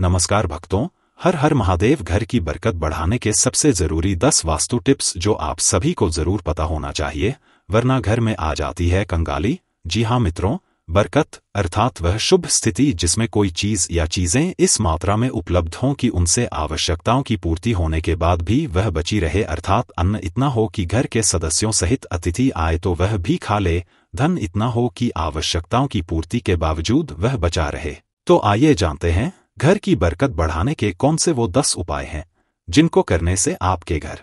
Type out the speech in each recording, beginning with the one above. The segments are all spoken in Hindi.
नमस्कार भक्तों हर हर महादेव घर की बरकत बढ़ाने के सबसे जरूरी दस वास्तु टिप्स जो आप सभी को जरूर पता होना चाहिए वरना घर में आ जाती है कंगाली जी हाँ मित्रों बरकत अर्थात वह शुभ स्थिति जिसमें कोई चीज या चीजें इस मात्रा में उपलब्ध हों कि उनसे आवश्यकताओं की पूर्ति होने के बाद भी वह बची रहे अर्थात अन्न इतना हो कि घर के सदस्यों सहित अतिथि आए तो वह भी खा ले धन इतना हो कि आवश्यकताओं की पूर्ति के बावजूद वह बचा रहे तो आइए जानते हैं घर की बरकत बढ़ाने के कौन से वो दस उपाय हैं जिनको करने से आपके घर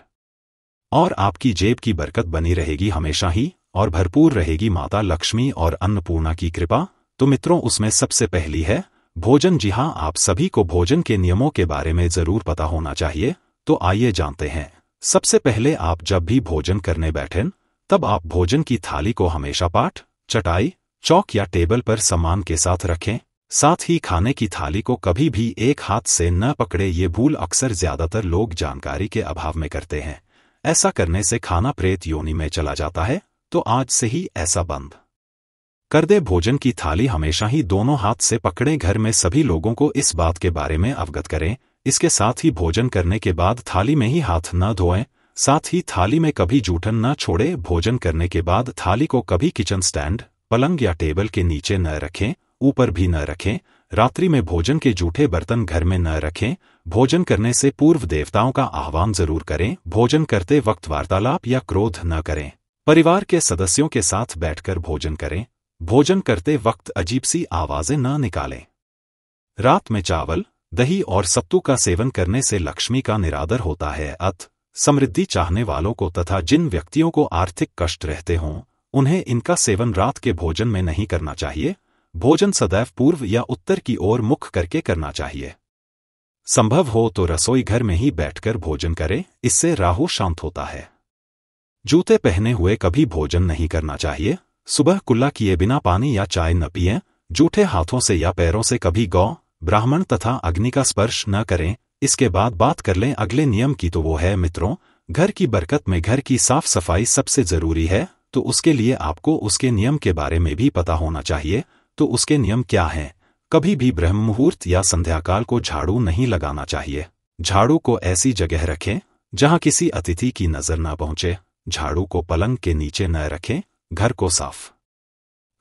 और आपकी जेब की बरकत बनी रहेगी हमेशा ही और भरपूर रहेगी माता लक्ष्मी और अन्नपूर्णा की कृपा तो मित्रों उसमें सबसे पहली है भोजन जी हाँ आप सभी को भोजन के नियमों के बारे में जरूर पता होना चाहिए तो आइए जानते हैं सबसे पहले आप जब भी भोजन करने बैठें तब आप भोजन की थाली को हमेशा पाठ चटाई चौक या टेबल पर सामान के साथ रखें साथ ही खाने की थाली को कभी भी एक हाथ से न पकड़े ये भूल अक्सर ज्यादातर लोग जानकारी के अभाव में करते हैं ऐसा करने से खाना प्रेत योनि में चला जाता है तो आज से ही ऐसा बंद कर दे भोजन की थाली हमेशा ही दोनों हाथ से पकड़े घर में सभी लोगों को इस बात के बारे में अवगत करें इसके साथ ही भोजन करने के बाद थाली में ही हाथ न धोएं साथ ही थाली में कभी जूठन न छोड़े भोजन करने के बाद थाली को कभी किचन स्टैंड पलंग या टेबल के नीचे न रखें ऊपर भी न रखें रात्रि में भोजन के जूठे बर्तन घर में न रखें भोजन करने से पूर्व देवताओं का आह्वान जरूर करें भोजन करते वक्त वार्तालाप या क्रोध न करें परिवार के सदस्यों के साथ बैठकर भोजन करें भोजन करते वक्त अजीब सी आवाज़ें न निकालें रात में चावल दही और सत्तू का सेवन करने से लक्ष्मी का निरादर होता है अत समृद्धि चाहने वालों को तथा जिन व्यक्तियों को आर्थिक कष्ट रहते हों उन्हें इनका सेवन रात के भोजन में नहीं करना चाहिए भोजन सदैव पूर्व या उत्तर की ओर मुख करके करना चाहिए संभव हो तो रसोई घर में ही बैठकर भोजन करें इससे राहु शांत होता है जूते पहने हुए कभी भोजन नहीं करना चाहिए सुबह कुल्ला किए बिना पानी या चाय न पिए जूठे हाथों से या पैरों से कभी गौ ब्राह्मण तथा अग्नि का स्पर्श न करें इसके बाद बात कर लें अगले नियम की तो वो है मित्रों घर की बरकत में घर की साफ सफाई सबसे जरूरी है तो उसके लिए आपको उसके नियम के बारे में भी पता होना चाहिए तो उसके नियम क्या हैं कभी भी ब्रह्म मुहूर्त या संध्याकाल को झाड़ू नहीं लगाना चाहिए झाड़ू को ऐसी जगह रखें जहां किसी अतिथि की नजर न पहुंचे झाड़ू को पलंग के नीचे न रखें घर को साफ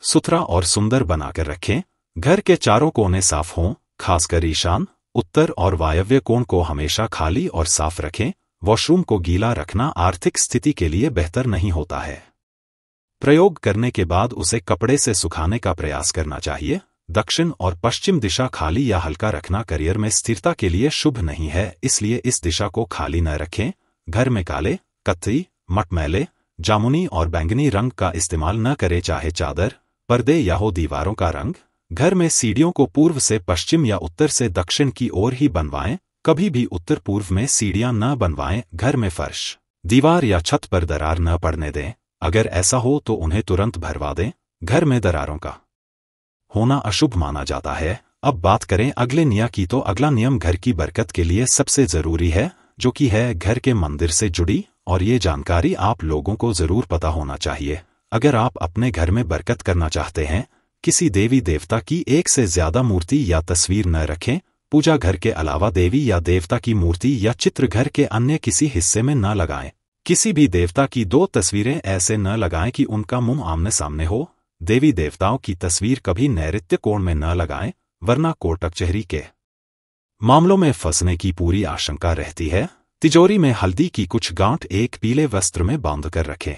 सुथरा और सुंदर बनाकर रखें घर के चारों कोने साफ हों खासकर ईशान उत्तर और वायव्य कोण को हमेशा खाली और साफ रखें वॉशरूम को गीला रखना आर्थिक स्थिति के लिए बेहतर नहीं होता है प्रयोग करने के बाद उसे कपड़े से सुखाने का प्रयास करना चाहिए दक्षिण और पश्चिम दिशा खाली या हल्का रखना करियर में स्थिरता के लिए शुभ नहीं है इसलिए इस दिशा को खाली न रखें घर में काले कत्थी मटमैले जामुनी और बैंगनी रंग का इस्तेमाल न करें चाहे चादर पर्दे या हो दीवारों का रंग घर में सीढ़ियों को पूर्व से पश्चिम या उत्तर से दक्षिण की ओर ही बनवाएं कभी भी उत्तर पूर्व में सीढ़ियां न बनवाएं घर में फर्श दीवार या छत पर दरार न पड़ने दें अगर ऐसा हो तो उन्हें तुरंत भरवा दें घर में दरारों का होना अशुभ माना जाता है अब बात करें अगले निया की तो अगला नियम घर की बरकत के लिए सबसे ज़रूरी है जो कि है घर के मंदिर से जुड़ी और ये जानकारी आप लोगों को ज़रूर पता होना चाहिए अगर आप अपने घर में बरकत करना चाहते हैं किसी देवी देवता की एक से ज़्यादा मूर्ति या तस्वीर न रखें पूजा घर के अलावा देवी या देवता की मूर्ति या चित्र घर के अन्य किसी हिस्से में न लगाएं किसी भी देवता की दो तस्वीरें ऐसे न लगाएं कि उनका मुंह आमने सामने हो देवी देवताओं की तस्वीर कभी नैत्य कोण में न लगाएं वरना कोटक चेहरी के मामलों में फंसने की पूरी आशंका रहती है तिजोरी में हल्दी की कुछ गांठ एक पीले वस्त्र में बांध कर रखें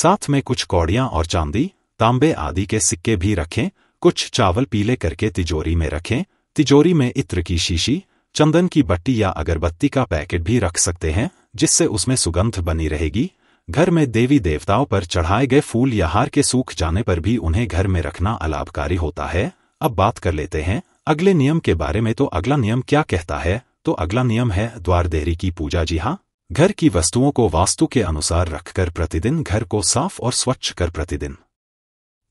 साथ में कुछ कौड़ियां और चांदी तांबे आदि के सिक्के भी रखें कुछ चावल पीले करके तिजोरी में रखें तिजोरी में इत्र की शीशी चंदन की बट्टी या अगरबत्ती का पैकेट भी रख सकते हैं जिससे उसमें सुगंध बनी रहेगी घर में देवी देवताओं पर चढ़ाए गए फूल या हार के सूख जाने पर भी उन्हें घर में रखना अलाभकारी होता है अब बात कर लेते हैं अगले नियम के बारे में तो अगला नियम क्या कहता है तो अगला नियम है देहरी की पूजा जी हाँ घर की वस्तुओं को वास्तु के अनुसार रखकर प्रतिदिन घर को साफ और स्वच्छ कर प्रतिदिन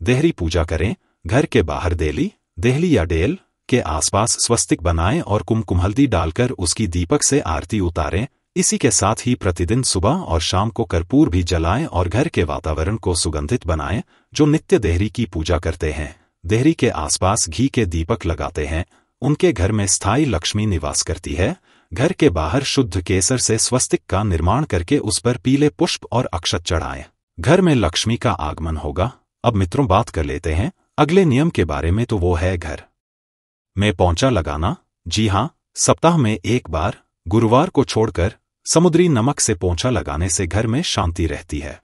देहरी पूजा करें घर के बाहर देली देहली या डेल के आसपास स्वस्तिक बनाएं और कुमकुम हल्दी डालकर उसकी दीपक से आरती उतारें इसी के साथ ही प्रतिदिन सुबह और शाम को कर्पूर भी जलाएं और घर के वातावरण को सुगंधित बनाएं जो नित्य देहरी की पूजा करते हैं देहरी के आसपास घी के दीपक लगाते हैं उनके घर में स्थायी लक्ष्मी निवास करती है घर के बाहर शुद्ध केसर से स्वस्तिक का निर्माण करके उस पर पीले पुष्प और अक्षत चढ़ाएं घर में लक्ष्मी का आगमन होगा अब मित्रों बात कर लेते हैं अगले नियम के बारे में तो वो है घर में पौचा लगाना जी हाँ सप्ताह में एक बार गुरुवार को छोड़कर समुद्री नमक से पोंछा लगाने से घर में शांति रहती है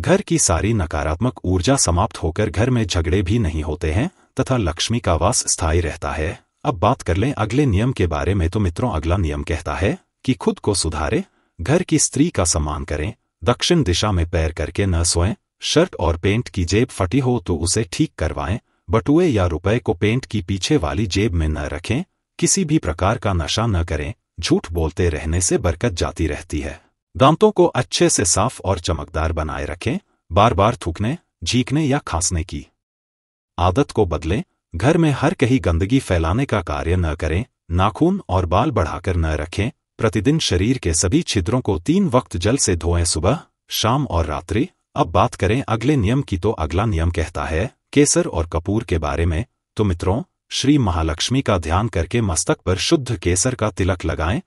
घर की सारी नकारात्मक ऊर्जा समाप्त होकर घर में झगड़े भी नहीं होते हैं तथा लक्ष्मी का वास स्थायी रहता है अब बात कर लें अगले नियम के बारे में तो मित्रों अगला नियम कहता है कि खुद को सुधारें घर की स्त्री का सम्मान करें दक्षिण दिशा में पैर करके न सोएं शर्ट और पेंट की जेब फटी हो तो उसे ठीक करवाएं बटुए या रुपए को पेंट की पीछे वाली जेब में न रखें किसी भी प्रकार का नशा न करें झूठ बोलते रहने से बरकत जाती रहती है दांतों को अच्छे से साफ और चमकदार बनाए रखें बार बार थूकने झीकने या खांसने की आदत को बदलें घर में हर कहीं गंदगी फैलाने का कार्य न करें नाखून और बाल बढ़ाकर न रखें प्रतिदिन शरीर के सभी छिद्रों को तीन वक्त जल से धोएं सुबह शाम और रात्रि अब बात करें अगले नियम की तो अगला नियम कहता है केसर और कपूर के बारे में तो मित्रों श्री महालक्ष्मी का ध्यान करके मस्तक पर शुद्ध केसर का तिलक लगाएं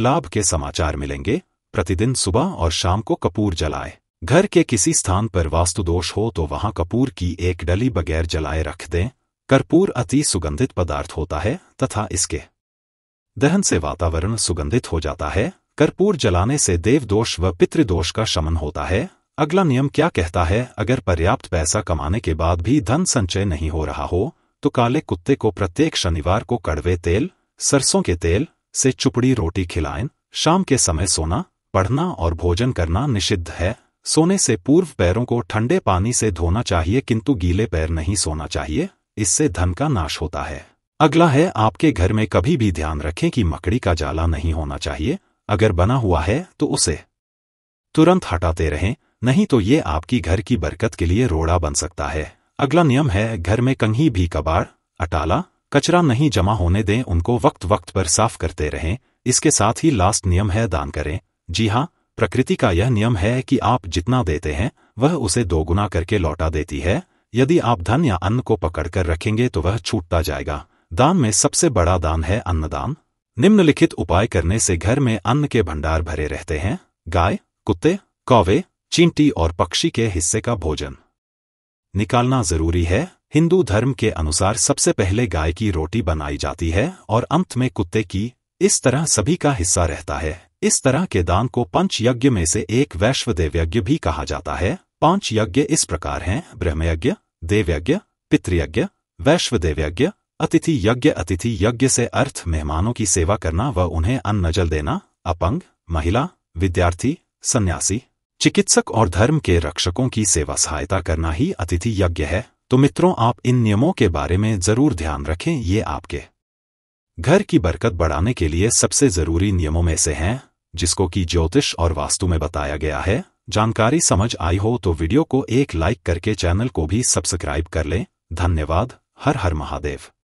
लाभ के समाचार मिलेंगे प्रतिदिन सुबह और शाम को कपूर जलाएं घर के किसी स्थान पर वास्तुदोष हो तो वहां कपूर की एक डली बगैर जलाए रख दें कर्पूर अति सुगंधित पदार्थ होता है तथा इसके दहन से वातावरण सुगंधित हो जाता है कर्पूर जलाने से देव दोष व पितृदोष का शमन होता है अगला नियम क्या कहता है अगर पर्याप्त पैसा कमाने के बाद भी धन संचय नहीं हो रहा हो तो काले कुत्ते को प्रत्येक शनिवार को कड़वे तेल सरसों के तेल से चुपड़ी रोटी खिलाएं शाम के समय सोना पढ़ना और भोजन करना निषिद्ध है सोने से पूर्व पैरों को ठंडे पानी से धोना चाहिए किंतु गीले पैर नहीं सोना चाहिए इससे धन का नाश होता है अगला है आपके घर में कभी भी ध्यान रखें कि मकड़ी का जाला नहीं होना चाहिए अगर बना हुआ है तो उसे तुरंत हटाते रहें नहीं तो ये आपकी घर की बरकत के लिए रोड़ा बन सकता है अगला नियम है घर में कहीं भी कबाड़ अटाला कचरा नहीं जमा होने दें उनको वक्त वक्त पर साफ करते रहें इसके साथ ही लास्ट नियम है दान करें जी हाँ प्रकृति का यह नियम है कि आप जितना देते हैं वह उसे दोगुना करके लौटा देती है यदि आप धन या अन्न को पकड़कर रखेंगे तो वह छूटता जाएगा दान में सबसे बड़ा दान है अन्नदान निम्नलिखित उपाय करने से घर में अन्न के भंडार भरे रहते हैं गाय कुत्ते कौवे चींटी और पक्षी के हिस्से का भोजन निकालना जरूरी है हिंदू धर्म के अनुसार सबसे पहले गाय की रोटी बनाई जाती है और अंत में कुत्ते की इस तरह सभी का हिस्सा रहता है इस तरह के दान को पंच यज्ञ में से एक वैश्वदेव यज्ञ भी कहा जाता है पांच यज्ञ इस प्रकार हैं ब्रह्मयज्ञ देवयज्ञ पितृयज्ञ वैश्वदेवयज्ञ अतिथि यज्ञ अतिथि यज्ञ से अर्थ मेहमानों की सेवा करना व उन्हें अन्न जल देना अपंग महिला विद्यार्थी सन्यासी चिकित्सक और धर्म के रक्षकों की सेवा सहायता करना ही अतिथि यज्ञ है तो मित्रों आप इन नियमों के बारे में जरूर ध्यान रखें ये आपके घर की बरकत बढ़ाने के लिए सबसे जरूरी नियमों में से हैं जिसको कि ज्योतिष और वास्तु में बताया गया है जानकारी समझ आई हो तो वीडियो को एक लाइक करके चैनल को भी सब्सक्राइब कर लें धन्यवाद हर हर महादेव